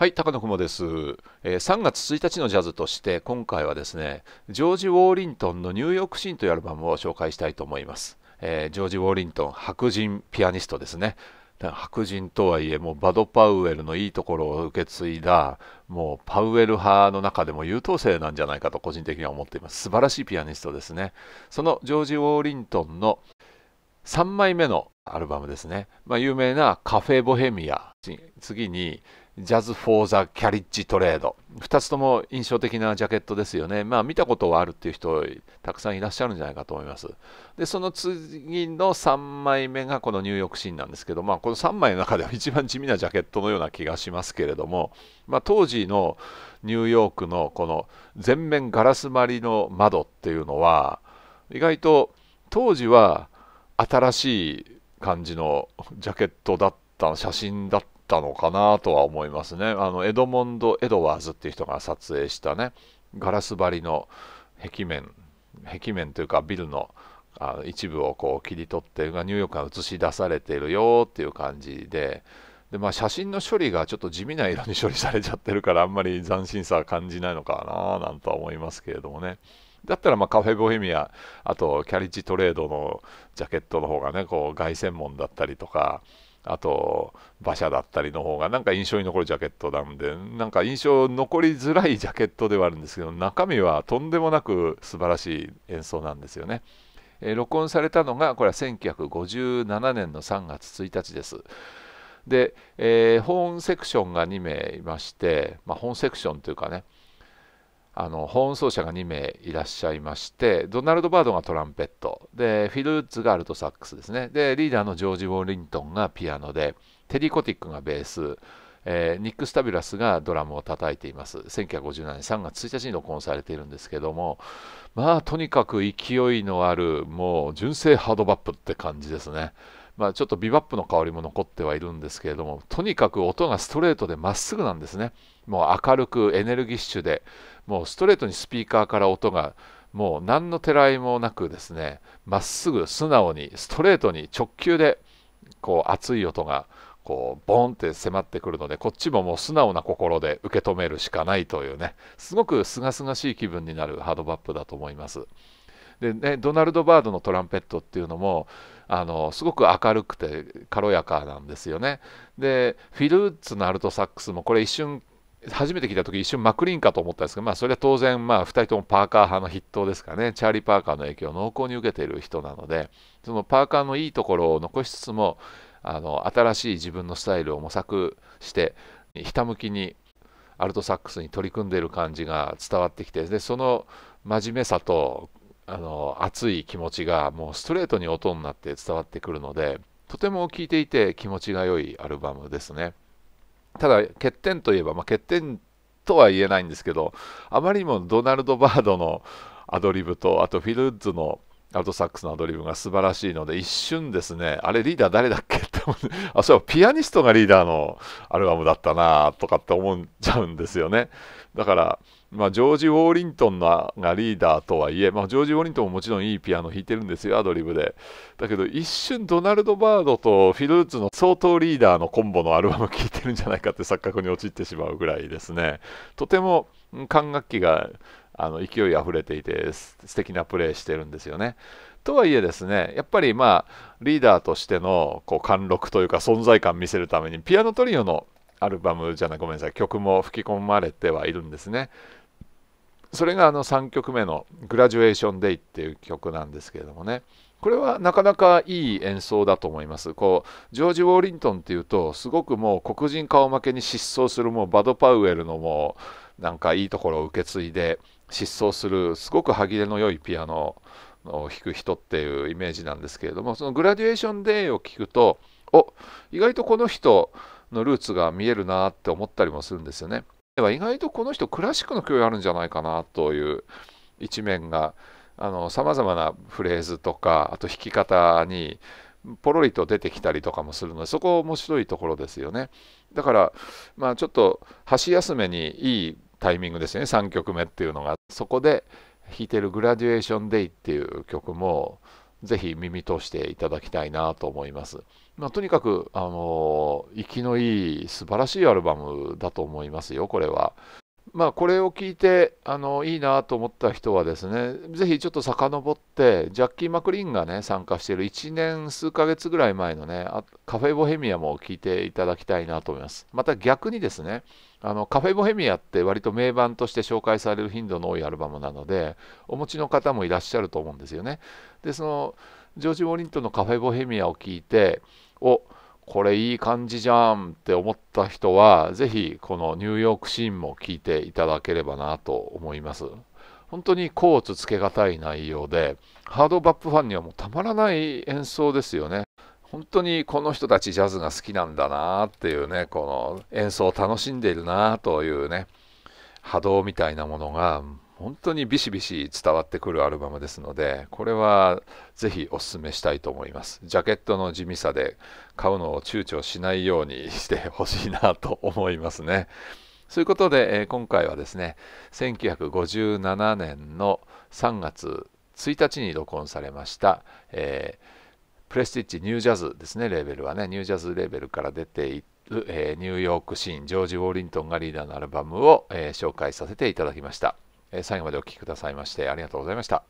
はい、高野雲です、えー、3月1日のジャズとして今回はですねジョージ・ウォーリントンの「ニューヨークシーン」というアルバムを紹介したいと思います、えー、ジョージ・ウォーリントン白人ピアニストですね白人とはいえもうバド・パウエルのいいところを受け継いだもうパウエル派の中でも優等生なんじゃないかと個人的には思っています素晴らしいピアニストですねそのジョージ・ウォーリントンの3枚目のアルバムですね、まあ、有名な「カフェ・ボヘミア」次にジャズ・フォー・ザ・キャリッジ・トレード2つとも印象的なジャケットですよねまあ見たことはあるっていう人たくさんいらっしゃるんじゃないかと思いますでその次の3枚目がこのニューヨークシーンなんですけどまあこの3枚の中では一番地味なジャケットのような気がしますけれども、まあ、当時のニューヨークのこの全面ガラス張りの窓っていうのは意外と当時は新しい感じのジャケットだった写真だったたのかなとは思いますね。あのエドモンド・エドワーズっていう人が撮影したねガラス張りの壁面壁面というかビルのあの一部をこう切り取ってニューヨークが映し出されているよっていう感じでで、まあ、写真の処理がちょっと地味な色に処理されちゃってるからあんまり斬新さは感じないのかななんとは思いますけれどもね。だったらまあカフェボヘミアあとキャリッジトレードのジャケットの方がねこう凱旋門だったりとかあと馬車だったりの方がなんか印象に残るジャケットなんでなんか印象残りづらいジャケットではあるんですけど中身はとんでもなく素晴らしい演奏なんですよね。えー、録音されたのがこれは1957年の3月1日です。で、えー、本セクションが2名いまして、まあ、本セクションというかねあのホーン奏者が2名いらっしゃいましてドナルド・バードがトランペットでフィル・ウッズがアルトサックスですねでリーダーのジョージ・ウォーリントンがピアノでテリー・コティックがベース、えー、ニック・スタビラスがドラムを叩いています1957年3月1日に録音されているんですけどもまあとにかく勢いのあるもう純正ハードバップって感じですね。まあ、ちょっとビバップの香りも残ってはいるんですけれどもとにかく音がストレートでまっすぐなんですねもう明るくエネルギッシュでもうストレートにスピーカーから音がもう何のてらいもなくですねまっすぐ素直にストレートに直球でこう熱い音がこうボンって迫ってくるのでこっちももう素直な心で受け止めるしかないというねすごく清々しい気分になるハードバップだと思います。で、ね、ドナルド・バードのトランペットっていうのもあのすごく明るくて軽やかなんですよね。でフィルーツのアルトサックスもこれ一瞬初めて聞いた時一瞬マクリーンかと思ったんですけど、まあ、それは当然まあ2人ともパーカー派の筆頭ですかねチャーリー・パーカーの影響を濃厚に受けている人なのでそのパーカーのいいところを残しつつもあの新しい自分のスタイルを模索してひたむきにアルトサックスに取り組んでいる感じが伝わってきてでその真面目さとあの熱い気持ちがもうストレートに音になって伝わってくるのでとても聴いていて気持ちが良いアルバムですねただ欠点といえば、まあ、欠点とは言えないんですけどあまりにもドナルド・バードのアドリブとあとフィルッズのアウトサックスのアドリブが素晴らしいので一瞬ですねあれリーダー誰だっけ あそうピアニストがリーダーのアルバムだったなとかって思っちゃうんですよねだから、まあ、ジョージ・ウォーリントンがリーダーとはいえ、まあ、ジョージ・ウォーリントンももちろんいいピアノ弾いてるんですよアドリブでだけど一瞬ドナルド・バードとフィルーツの相当リーダーのコンボのアルバム聴いてるんじゃないかって錯覚に陥ってしまうぐらいですねとても管楽器があの勢いあふれていて素敵なプレーしてるんですよね。とはいえですねやっぱりまあリーダーとしてのこう貫禄というか存在感見せるためにピアノトリオのアルバムじゃないごめんなさい曲も吹き込まれてはいるんですね。それがあの3曲目の「グラジュエーション・デイ」っていう曲なんですけれどもねこれはなかなかいい演奏だと思います。こうジョージ・ウォーリントンっていうとすごくもう黒人顔負けに失踪するもうバド・パウエルのもうなんかいいところを受け継いで失踪するすごく歯切れの良いピアノを弾く人っていうイメージなんですけれどもそのグラデュエーションデーを聞くとお意外とこの人のルーツが見えるなって思ったりもするんですよね。では意外とこの人クラシックの教養あるんじゃないかなという一面がさまざまなフレーズとかあと弾き方にポロリと出てきたりとかもするのでそこ面白いところですよね。だからまあちょっと箸休めにいいタイミングですね3曲目っていうのが。そこで弾いてる「グラデュエーション・デイ」っていう曲もぜひ耳通していただきたいなと思います。まあ、とにかく、あの生きのいい素晴らしいアルバムだと思いますよこれは。まあ、これを聞いてあのいいなと思った人はですね、ぜひちょっと遡って、ジャッキー・マクリーンがね、参加している1年数ヶ月ぐらい前のね、カフェ・ボヘミアも聞いていただきたいなと思います。また逆にですね、あのカフェ・ボヘミアって割と名盤として紹介される頻度の多いアルバムなので、お持ちの方もいらっしゃると思うんですよね。で、その、ジョージ・ウォリントンのカフェ・ボヘミアを聞いて、おっこれいい感じじゃんって思った人は、ぜひこのニューヨークシーンも聞いていただければなと思います。本当にコーツつけがたい内容で、ハードバップファンにはもうたまらない演奏ですよね。本当にこの人たちジャズが好きなんだなっていうね、この演奏を楽しんでいるなというね、波動みたいなものが本当にビシビシ伝わってくるアルバムですのでこれはぜひおすすめしたいと思いますジャケットの地味さで買うのを躊躇しないようにしてほしいなと思いますねそういうことで、え今回はですね1957年の3月1日に録音されました、えー、プレスティッチニュージャズですねレーベルはねニュージャズレーベルから出ていえニューヨークシーンジョージ・ウォーリントンがリーダーのアルバムを、え紹介させていただきました、え最後までお聴きくださいましてありがとうございました